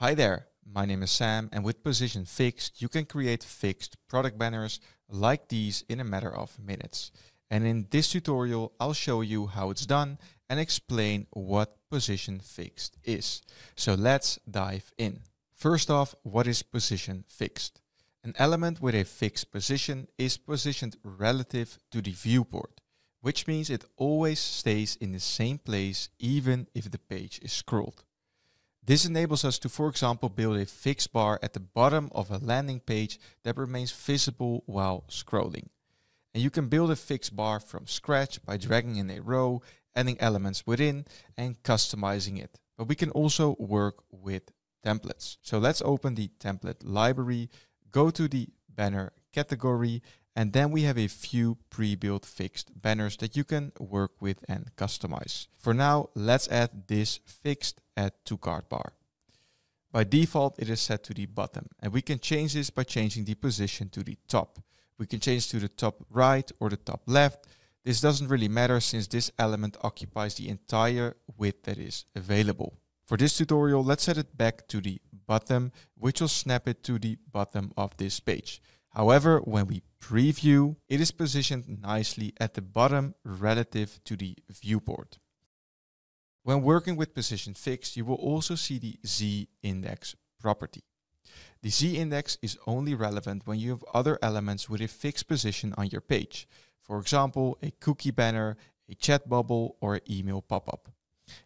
Hi there, my name is Sam, and with Position Fixed, you can create fixed product banners like these in a matter of minutes. And in this tutorial, I'll show you how it's done and explain what Position Fixed is. So let's dive in. First off, what is Position Fixed? An element with a fixed position is positioned relative to the viewport, which means it always stays in the same place even if the page is scrolled. This enables us to, for example, build a fixed bar at the bottom of a landing page that remains visible while scrolling. And you can build a fixed bar from scratch by dragging in a row, adding elements within, and customizing it. But we can also work with templates. So let's open the template library, go to the banner category, and then we have a few pre-built fixed banners that you can work with and customize. For now, let's add this fixed add to card bar. By default, it is set to the bottom and we can change this by changing the position to the top. We can change to the top right or the top left. This doesn't really matter since this element occupies the entire width that is available. For this tutorial, let's set it back to the bottom, which will snap it to the bottom of this page. However, when we preview, it is positioned nicely at the bottom relative to the viewport. When working with position fixed, you will also see the Z index property. The Z index is only relevant when you have other elements with a fixed position on your page. For example, a cookie banner, a chat bubble, or an email pop-up.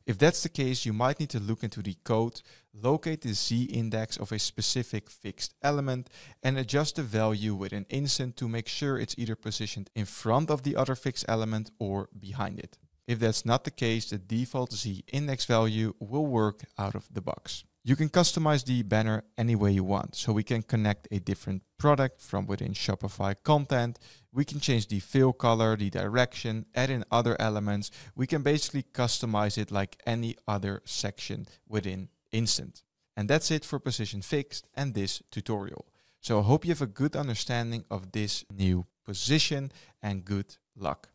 If that's the case, you might need to look into the code, locate the Z index of a specific fixed element, and adjust the value with an instant to make sure it's either positioned in front of the other fixed element or behind it. If that's not the case, the default Z index value will work out of the box. You can customize the banner any way you want. So we can connect a different product from within Shopify content. We can change the fill color, the direction, add in other elements. We can basically customize it like any other section within Instant. And that's it for Position Fixed and this tutorial. So I hope you have a good understanding of this new position and good luck.